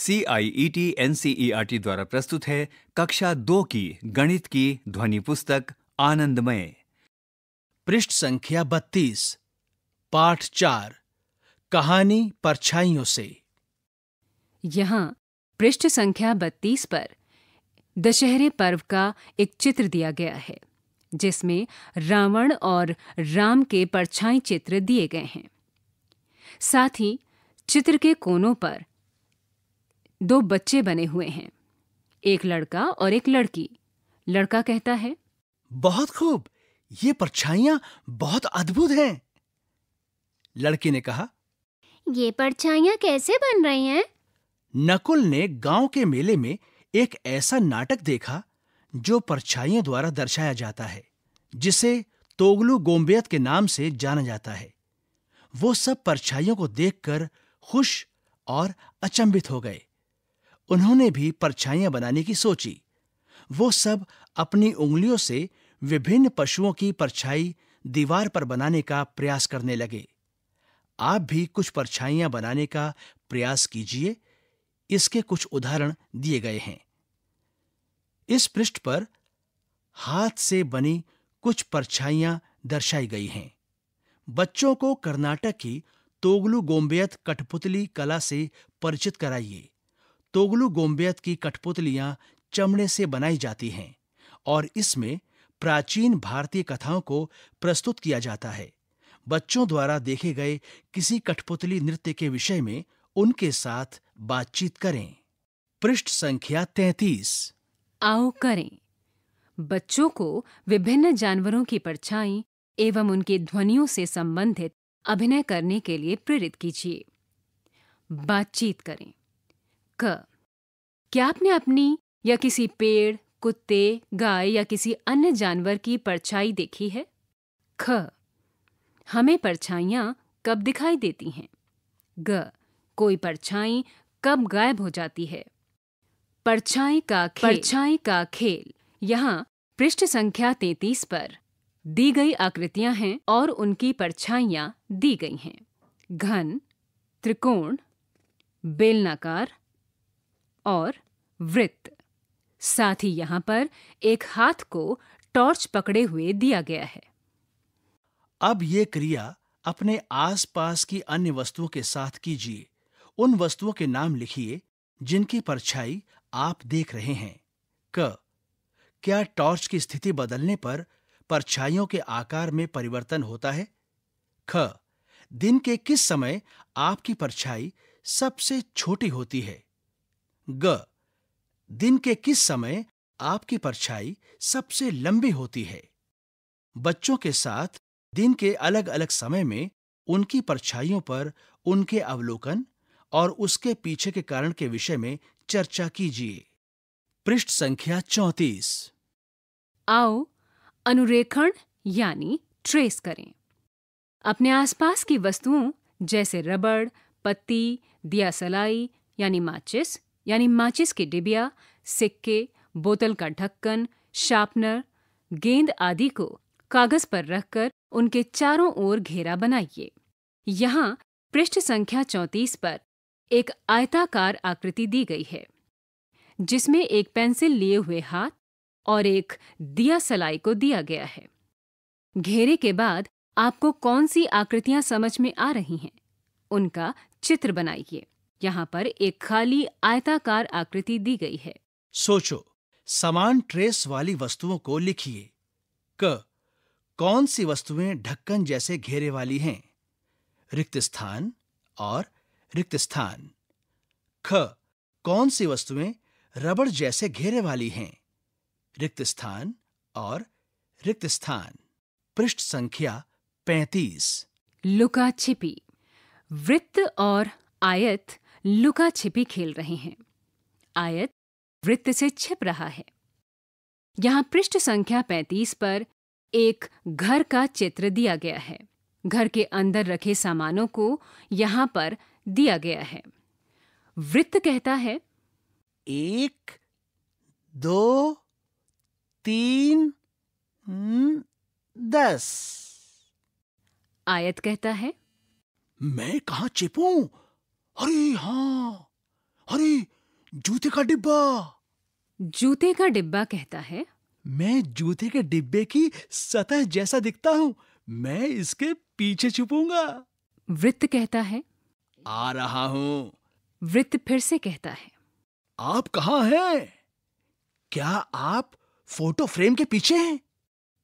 C I E T N C E R T द्वारा प्रस्तुत है कक्षा दो की गणित की ध्वनि पुस्तक आनंदमय पृष्ठ संख्या बत्तीस पाठ चार कहानी परछाइयों से यहाँ पृष्ठ संख्या बत्तीस पर दशहरे पर्व का एक चित्र दिया गया है जिसमें रावण और राम के परछाई चित्र दिए गए हैं साथ ही चित्र के कोनों पर दो बच्चे बने हुए हैं एक लड़का और एक लड़की लड़का कहता है बहुत खूब ये परछाइयां बहुत अद्भुत हैं लड़की ने कहा ये परछाइयां कैसे बन रही हैं नकुल ने गांव के मेले में एक ऐसा नाटक देखा जो परछाइयों द्वारा दर्शाया जाता है जिसे तोगलू गोम्बियत के नाम से जाना जाता है वो सब परछाइयों को देखकर खुश और अचंभित हो गए उन्होंने भी परछाइयां बनाने की सोची वो सब अपनी उंगलियों से विभिन्न पशुओं की परछाई दीवार पर बनाने का प्रयास करने लगे आप भी कुछ परछाइयां बनाने का प्रयास कीजिए इसके कुछ उदाहरण दिए गए हैं इस पृष्ठ पर हाथ से बनी कुछ परछाइयां दर्शाई गई हैं बच्चों को कर्नाटक की तोगलू गोम्बेयत कठपुतली कला से परिचित कराइए तोगलू गोम्बियत की कठपुतलियां चमड़े से बनाई जाती हैं और इसमें प्राचीन भारतीय कथाओं को प्रस्तुत किया जाता है बच्चों द्वारा देखे गए किसी कठपुतली नृत्य के विषय में उनके साथ बातचीत करें पृष्ठ संख्या तैतीस आओ करें बच्चों को विभिन्न जानवरों की परछाई एवं उनकी ध्वनियों से संबंधित अभिनय करने के लिए प्रेरित कीजिए बातचीत करें क क्या आपने अपनी या किसी पेड़ कुत्ते गाय या किसी अन्य जानवर की परछाई देखी है ख हमें परछाइयाँ कब दिखाई देती हैं ग कोई परछाई कब गायब हो जाती है परछाई का खेल परछाई का खेल यहाँ पृष्ठ संख्या तैतीस पर दी गई आकृतियां हैं और उनकी परछाइयां दी गई हैं घन त्रिकोण बेलनाकार और वृत्त साथ ही यहाँ पर एक हाथ को टॉर्च पकड़े हुए दिया गया है अब ये क्रिया अपने आसपास की अन्य वस्तुओं के साथ कीजिए उन वस्तुओं के नाम लिखिए जिनकी परछाई आप देख रहे हैं क क्या टॉर्च की स्थिति बदलने पर परछाइयों के आकार में परिवर्तन होता है ख दिन के किस समय आपकी परछाई सबसे छोटी होती है ग दिन के किस समय आपकी परछाई सबसे लंबी होती है बच्चों के साथ दिन के अलग अलग समय में उनकी परछाइयों पर उनके अवलोकन और उसके पीछे के कारण के विषय में चर्चा कीजिए पृष्ठ संख्या चौतीस आओ अनुरेखण यानी ट्रेस करें अपने आसपास की वस्तुओं जैसे रबड़ पत्ती दिया सलाई यानी माचिस यानी माचिस के डिबिया सिक्के बोतल का ढक्कन शार्पनर गेंद आदि को कागज पर रखकर उनके चारों ओर घेरा बनाइए यहाँ पृष्ठ संख्या चौंतीस पर एक आयताकार आकृति दी गई है जिसमें एक पेंसिल लिए हुए हाथ और एक दिया सलाई को दिया गया है घेरे के बाद आपको कौन सी आकृतियां समझ में आ रही हैं उनका चित्र बनाइए यहाँ पर एक खाली आयताकार आकृति दी गई है सोचो समान ट्रेस वाली वस्तुओं को लिखिए क कौन सी वस्तुएं ढक्कन जैसे घेरे वाली हैं रिक्त स्थान और रिक्त स्थान ख कौन सी वस्तुएं रबड़ जैसे घेरे वाली हैं रिक्त स्थान और रिक्त स्थान पृष्ठ संख्या पैतीस लुका छिपी वृत्त और आयत लुका छिपी खेल रहे हैं आयत वृत्त से छिप रहा है यहां पृष्ठ संख्या 35 पर एक घर का चित्र दिया गया है घर के अंदर रखे सामानों को यहाँ पर दिया गया है वृत्त कहता है एक दो तीन दस आयत कहता है मैं कहा छिपूं अरे हाँ अरे जूते का डिब्बा जूते का डिब्बा कहता है मैं जूते के डिब्बे की सतह जैसा दिखता हूँ मैं इसके पीछे छुपूंगा वृत्त कहता है आ रहा हूँ वृत्त फिर से कहता है आप कहाँ हैं? क्या आप फोटो फ्रेम के पीछे हैं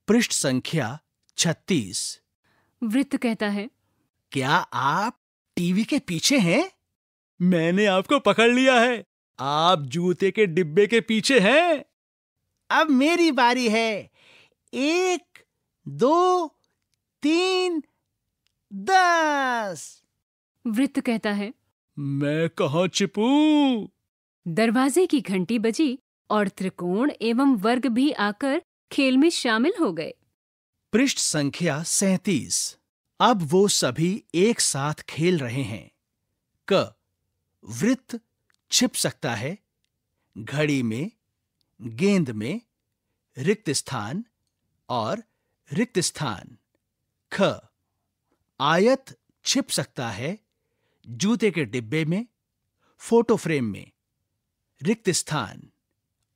पृष्ठ संख्या छत्तीस वृत्त कहता है क्या आप टीवी के पीछे हैं मैंने आपको पकड़ लिया है आप जूते के डिब्बे के पीछे हैं अब मेरी बारी है एक दो तीन दस वृत्त कहता है मैं कहा छिपू दरवाजे की घंटी बजी और त्रिकोण एवं वर्ग भी आकर खेल में शामिल हो गए पृष्ठ संख्या सैतीस अब वो सभी एक साथ खेल रहे हैं क वृत्त छिप सकता है घड़ी में गेंद में रिक्त स्थान और रिक्त स्थान ख आयत छिप सकता है जूते के डिब्बे में फोटो फ्रेम में रिक्त स्थान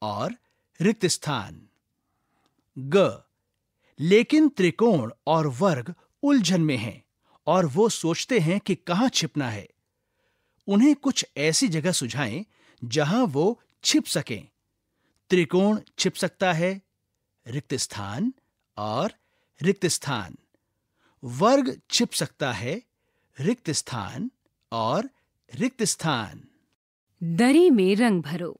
और रिक्त स्थान ग लेकिन त्रिकोण और वर्ग उलझन में हैं और वो सोचते हैं कि कहां छिपना है उन्हें कुछ ऐसी जगह सुझाएं जहां वो छिप सकें त्रिकोण छिप सकता है रिक्त स्थान और रिक्त स्थान वर्ग छिप सकता है रिक्त स्थान और रिक्त स्थान दरी में रंग भरो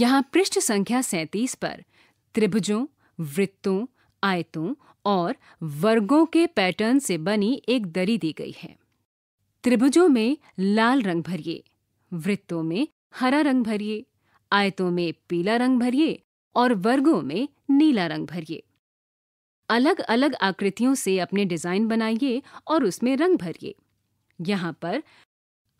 यहां पृष्ठ संख्या 37 पर त्रिभुजों वृत्तों आयतों और वर्गों के पैटर्न से बनी एक दरी दी गई है त्रिभुजों में लाल रंग भरिए वृत्तों में हरा रंग भरिए आयतों में पीला रंग भरिए और वर्गों में नीला रंग भरिए अलग अलग आकृतियों से अपने डिजाइन बनाइए और उसमें रंग भरिए यहाँ पर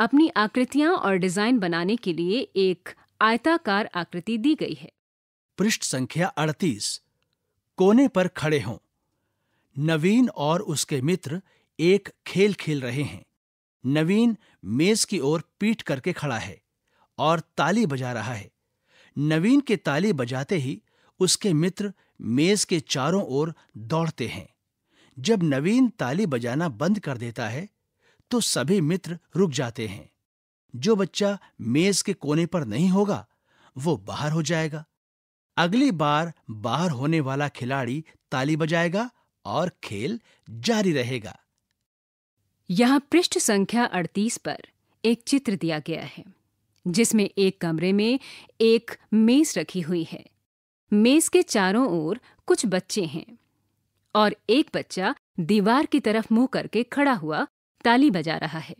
अपनी आकृतियां और डिजाइन बनाने के लिए एक आयताकार आकृति दी गई है पृष्ठ संख्या 38 कोने पर खड़े हों नवीन और उसके मित्र एक खेल खेल रहे हैं नवीन मेज की ओर पीट करके खड़ा है और ताली बजा रहा है नवीन के ताली बजाते ही उसके मित्र मेज के चारों ओर दौड़ते हैं जब नवीन ताली बजाना बंद कर देता है तो सभी मित्र रुक जाते हैं जो बच्चा मेज के कोने पर नहीं होगा वो बाहर हो जाएगा अगली बार बाहर होने वाला खिलाड़ी ताली बजाएगा और खेल जारी रहेगा यहाँ पृष्ठ संख्या 38 पर एक चित्र दिया गया है जिसमें एक कमरे में एक मेज रखी हुई है मेज के चारों ओर कुछ बच्चे हैं और एक बच्चा दीवार की तरफ मुंह करके खड़ा हुआ ताली बजा रहा है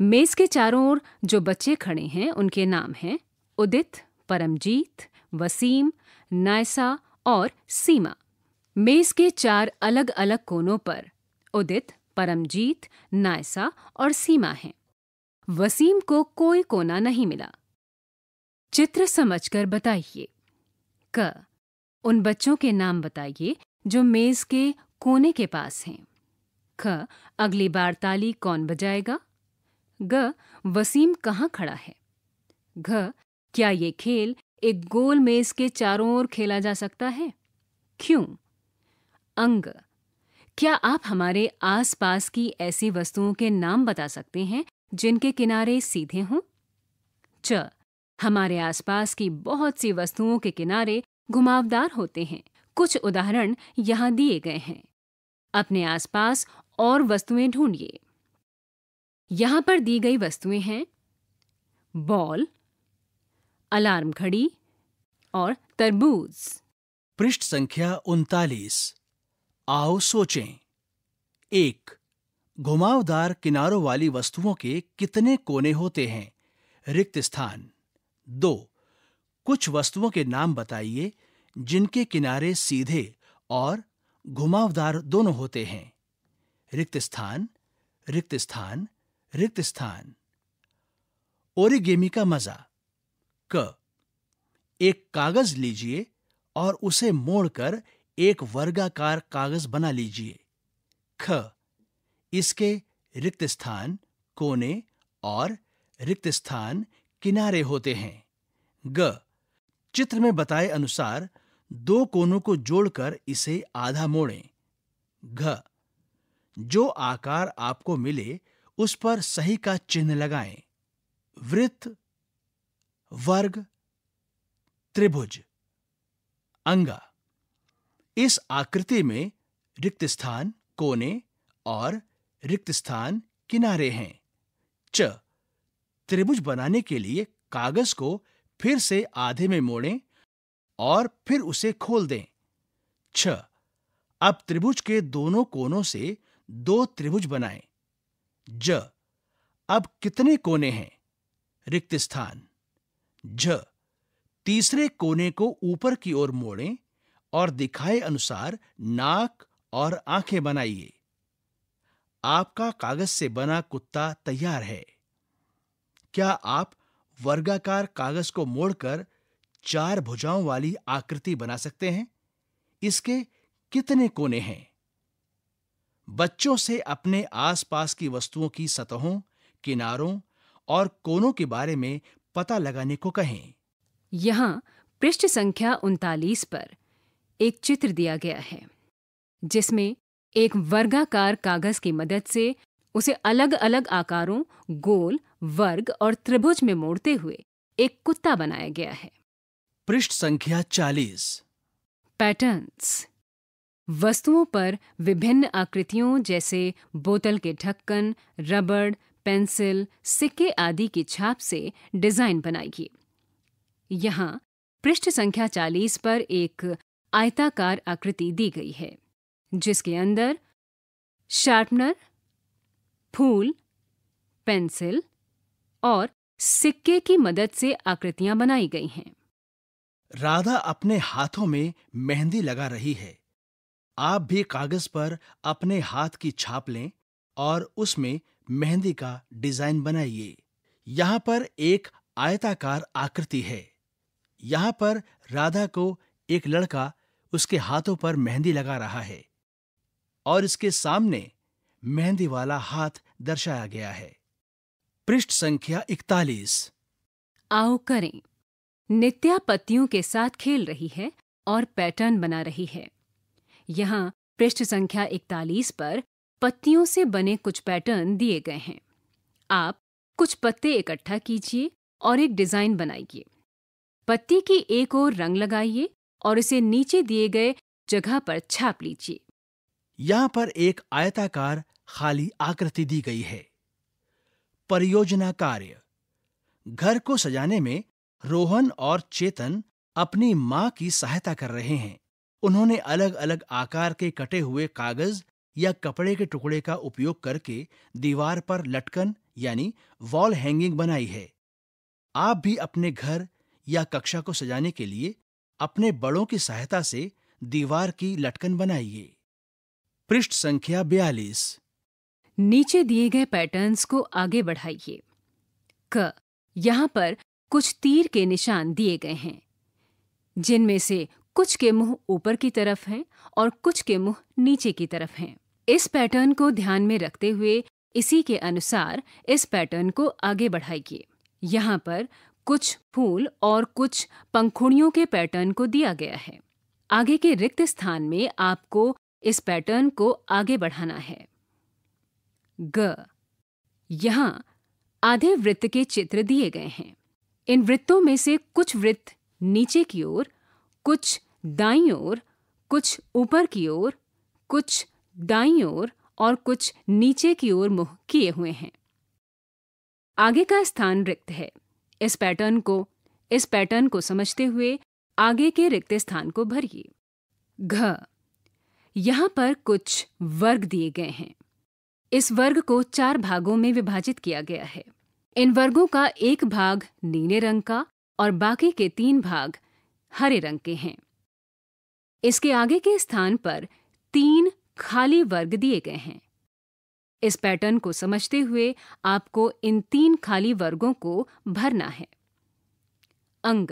मेज के चारों ओर जो बच्चे खड़े हैं उनके नाम हैं उदित परमजीत वसीम नायसा और सीमा मेज के चार अलग अलग कोनों पर उदित परमजीत नायसा और सीमा हैं वसीम को कोई कोना नहीं मिला चित्र समझकर बताइए क उन बच्चों के नाम बताइए जो मेज के कोने के पास हैं ख अगली बार ताली कौन बजाएगा ग वसीम कहाँ खड़ा है घ क्या ये खेल एक गोल मेज के चारों ओर खेला जा सकता है क्यों अंग क्या आप हमारे आसपास की ऐसी वस्तुओं के नाम बता सकते हैं जिनके किनारे सीधे हों च हमारे आसपास की बहुत सी वस्तुओं के किनारे घुमावदार होते हैं कुछ उदाहरण यहाँ दिए गए हैं अपने आसपास और वस्तुएं ढूंढिए यहाँ पर दी गई वस्तुएं हैं बॉल अलार्म घड़ी और तरबूज पृष्ठ संख्या उनतालीस आओ सोचें एक घुमावदार किनारों वाली वस्तुओं के कितने कोने होते हैं रिक्त स्थान दो कुछ वस्तुओं के नाम बताइए जिनके किनारे सीधे और घुमावदार दोनों होते हैं रिक्त स्थान रिक्त स्थान रिक्त स्थान ओरिगेमी का मजा क एक कागज लीजिए और उसे मोड़कर एक वर्गाकार कागज बना लीजिए ख इसके रिक्त स्थान कोने और रिक्त स्थान किनारे होते हैं ग चित्र में बताए अनुसार दो कोनों को जोड़कर इसे आधा मोड़ें घ जो आकार आपको मिले उस पर सही का चिन्ह लगाएं वृत्त वर्ग त्रिभुज अंगा इस आकृति में रिक्त स्थान कोने और रिक्त स्थान किनारे हैं च त्रिभुज बनाने के लिए कागज को फिर से आधे में मोड़ें और फिर उसे खोल दें छ अब त्रिभुज के दोनों कोनों से दो त्रिभुज बनाएं। ज अब कितने कोने हैं रिक्त स्थान झ तीसरे कोने को ऊपर की ओर मोड़ें और दिखाए अनुसार नाक और आंखें बनाइए आपका कागज से बना कुत्ता तैयार है क्या आप वर्गाकार कागज को मोड़कर चार भुजाओं वाली आकृति बना सकते हैं इसके कितने कोने हैं बच्चों से अपने आसपास की वस्तुओं की सतहों किनारों और कोनों के बारे में पता लगाने को कहें यहां पृष्ठ संख्या उनतालीस पर एक चित्र दिया गया है जिसमें एक वर्गाकार कागज की मदद से उसे अलग अलग आकारों गोल वर्ग और त्रिभुज में मोड़ते हुए एक कुत्ता बनाया गया है पृष्ठ संख्या चालीस पैटर्न्स वस्तुओं पर विभिन्न आकृतियों जैसे बोतल के ढक्कन रबड़ पेंसिल सिक्के आदि की छाप से डिजाइन बनाइए यहाँ पृष्ठ संख्या 40 पर एक आयताकार आकृति दी गई है जिसके अंदर शार्पनर फूल पेंसिल और सिक्के की मदद से आकृतियां बनाई गई हैं राधा अपने हाथों में मेहंदी लगा रही है आप भी कागज पर अपने हाथ की छाप लें और उसमें मेहंदी का डिजाइन बनाइए यहाँ पर एक आयताकार आकृति है यहाँ पर राधा को एक लड़का उसके हाथों पर मेहंदी लगा रहा है और इसके सामने मेहंदी वाला हाथ दर्शाया गया है पृष्ठ संख्या इकतालीस आओ करें नित्या पत्तियों के साथ खेल रही है और पैटर्न बना रही है यहाँ पृष्ठ संख्या इकतालीस पर पत्तियों से बने कुछ पैटर्न दिए गए हैं आप कुछ पत्ते इकट्ठा कीजिए और एक डिजाइन बनाइए पत्ती की एक ओर रंग लगाइए और इसे नीचे दिए गए जगह पर छाप लीजिए यहां पर एक आयताकार खाली आकृति दी गई है परियोजना कार्य घर को सजाने में रोहन और चेतन अपनी मां की सहायता कर रहे हैं उन्होंने अलग अलग आकार के कटे हुए कागज या कपड़े के टुकड़े का उपयोग करके दीवार पर लटकन यानी वॉल हैंगिंग बनाई है आप भी अपने घर या कक्षा को सजाने के लिए अपने बड़ों की सहायता से दीवार की लटकन बनाइए पृष्ठ संख्या बयालीस नीचे दिए गए पैटर्न्स को आगे बढ़ाइए क यहाँ पर कुछ तीर के निशान दिए गए हैं जिनमें से कुछ के मुंह ऊपर की तरफ हैं और कुछ के मुंह नीचे की तरफ हैं इस पैटर्न को ध्यान में रखते हुए इसी के अनुसार इस पैटर्न को आगे बढ़ाइए यहाँ पर कुछ फूल और कुछ पंखुड़ियों के पैटर्न को दिया गया है आगे के रिक्त स्थान में आपको इस पैटर्न को आगे बढ़ाना है ग यहां आधे वृत्त के चित्र दिए गए हैं इन वृत्तों में से कुछ वृत्त नीचे की ओर कुछ दाई ओर कुछ ऊपर की ओर कुछ दाई ओर और कुछ नीचे की ओर मुंह किए हुए हैं आगे का स्थान रिक्त है इस पैटर्न को इस पैटर्न को समझते हुए आगे के रिक्त स्थान को भरिए घ यहां पर कुछ वर्ग दिए गए हैं इस वर्ग को चार भागों में विभाजित किया गया है इन वर्गों का एक भाग नीले रंग का और बाकी के तीन भाग हरे रंग के हैं इसके आगे के स्थान पर तीन खाली वर्ग दिए गए हैं इस पैटर्न को समझते हुए आपको इन तीन खाली वर्गों को भरना है अंग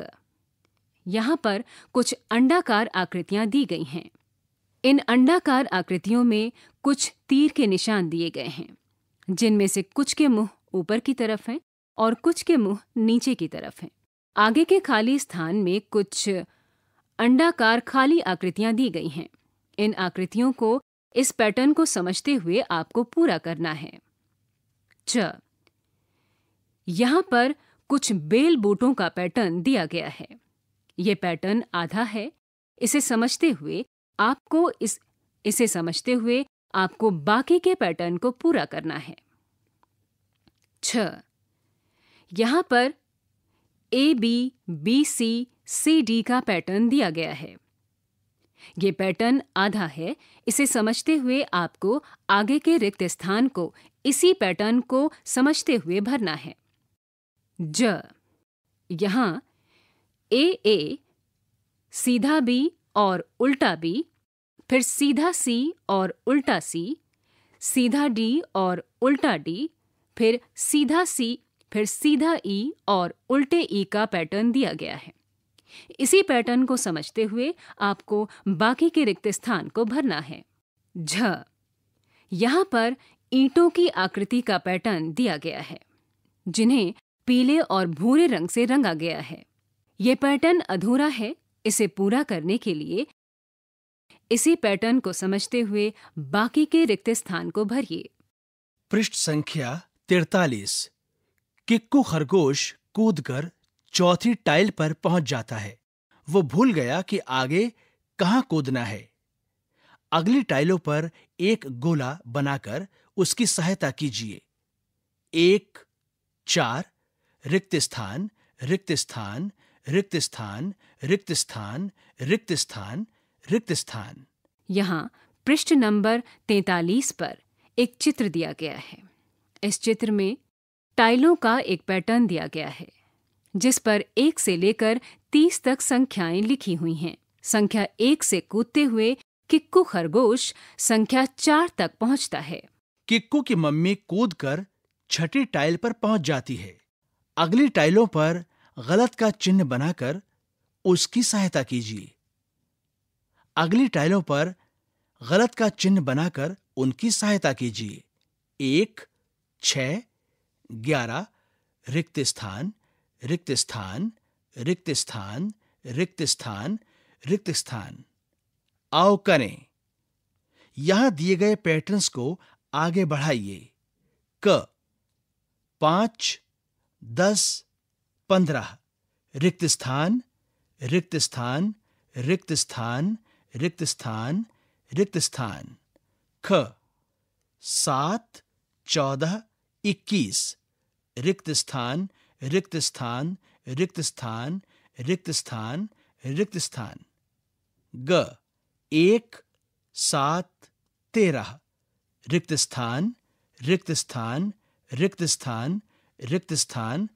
यहां पर कुछ अंडाकार आकृतियां दी गई हैं इन अंडाकार आकृतियों में कुछ तीर के निशान दिए गए हैं जिनमें से कुछ के मुंह ऊपर की तरफ हैं और कुछ के मुंह नीचे की तरफ हैं आगे के खाली स्थान में कुछ अंडाकार खाली आकृतियां दी गई हैं इन आकृतियों को इस पैटर्न को समझते हुए आपको पूरा करना है च यहां पर कुछ बेल बोटों का पैटर्न दिया गया है यह पैटर्न आधा है इसे समझते हुए आपको इस इसे समझते हुए आपको बाकी के पैटर्न को पूरा करना है छ यहां पर A B B C C D का पैटर्न दिया गया है ये पैटर्न आधा है इसे समझते हुए आपको आगे के रिक्त स्थान को इसी पैटर्न को समझते हुए भरना है ज यहाँ ए ए सीधा बी और उल्टा बी फिर सीधा सी और उल्टा सी सीधा डी और उल्टा डी फिर सीधा सी फिर सीधा ई और उल्टे ई का पैटर्न दिया गया है इसी पैटर्न को समझते हुए आपको बाकी के रिक्त स्थान को भरना है झ यहाँ पर ईंटों की आकृति का पैटर्न दिया गया है जिन्हें पीले और भूरे रंग से रंगा गया है ये पैटर्न अधूरा है इसे पूरा करने के लिए इसी पैटर्न को समझते हुए बाकी के रिक्त स्थान को भरिए पृष्ठ संख्या तिरतालीस किक्कू खरगोश कूदकर चौथी टाइल पर पहुंच जाता है वो भूल गया कि आगे कहां कूदना है अगली टाइलों पर एक गोला बनाकर उसकी सहायता कीजिए एक चार रिक्त स्थान रिक्त स्थान रिक्त स्थान रिक्त स्थान रिक्त स्थान रिक्त स्थान यहाँ पृष्ठ नंबर तैतालीस पर एक चित्र दिया गया है इस चित्र में टाइलों का एक पैटर्न दिया गया है जिस पर एक से लेकर तीस तक संख्याएं लिखी हुई हैं संख्या एक से कूदते हुए किक्कू खरगोश संख्या चार तक पहुंचता है किक्कू की मम्मी कूद कर छठी टाइल पर पहुंच जाती है अगली टाइलों पर गलत का चिन्ह बनाकर उसकी सहायता कीजिए अगली टाइलों पर गलत का चिन्ह बनाकर उनकी सहायता कीजिए एक छ ग्यारह रिक्त स्थान रिक्त स्थान रिक्त स्थान रिक्त स्थान रिक्त स्थान आओ करें यहां दिए गए पैटर्न्स को आगे बढ़ाइए क पांच दस पंद्रह रिक्त स्थान रिक्त स्थान रिक्त स्थान रिक्त स्थान रिक्त स्थान ख सात चौदह इक्कीस रिक्त स्थान रिक्त स्थान रिक्त स्थान रिक्त स्थान रिक्त स्थान ग एक सात तेरह रिक्त स्थान रिक्त स्थान रिक्त स्थान रिक्त स्थान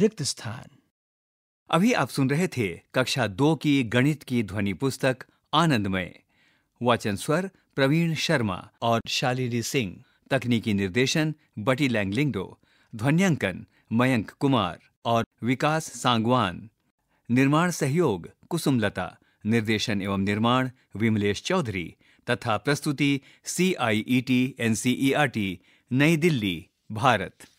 रिक्त स्थान अभी आप सुन रहे थे कक्षा दो की गणित की ध्वनि पुस्तक आनंदमय वाचन स्वर प्रवीण शर्मा और शालिनी सिंह तकनीकी निर्देशन बटी लैंगलिंगडो ध्वन्यांकन मयंक कुमार और विकास सांगवान निर्माण सहयोग कुसुमलता निर्देशन एवं निर्माण विमलेश चौधरी तथा प्रस्तुति C I E T N C E R T Nai Delhi Bharat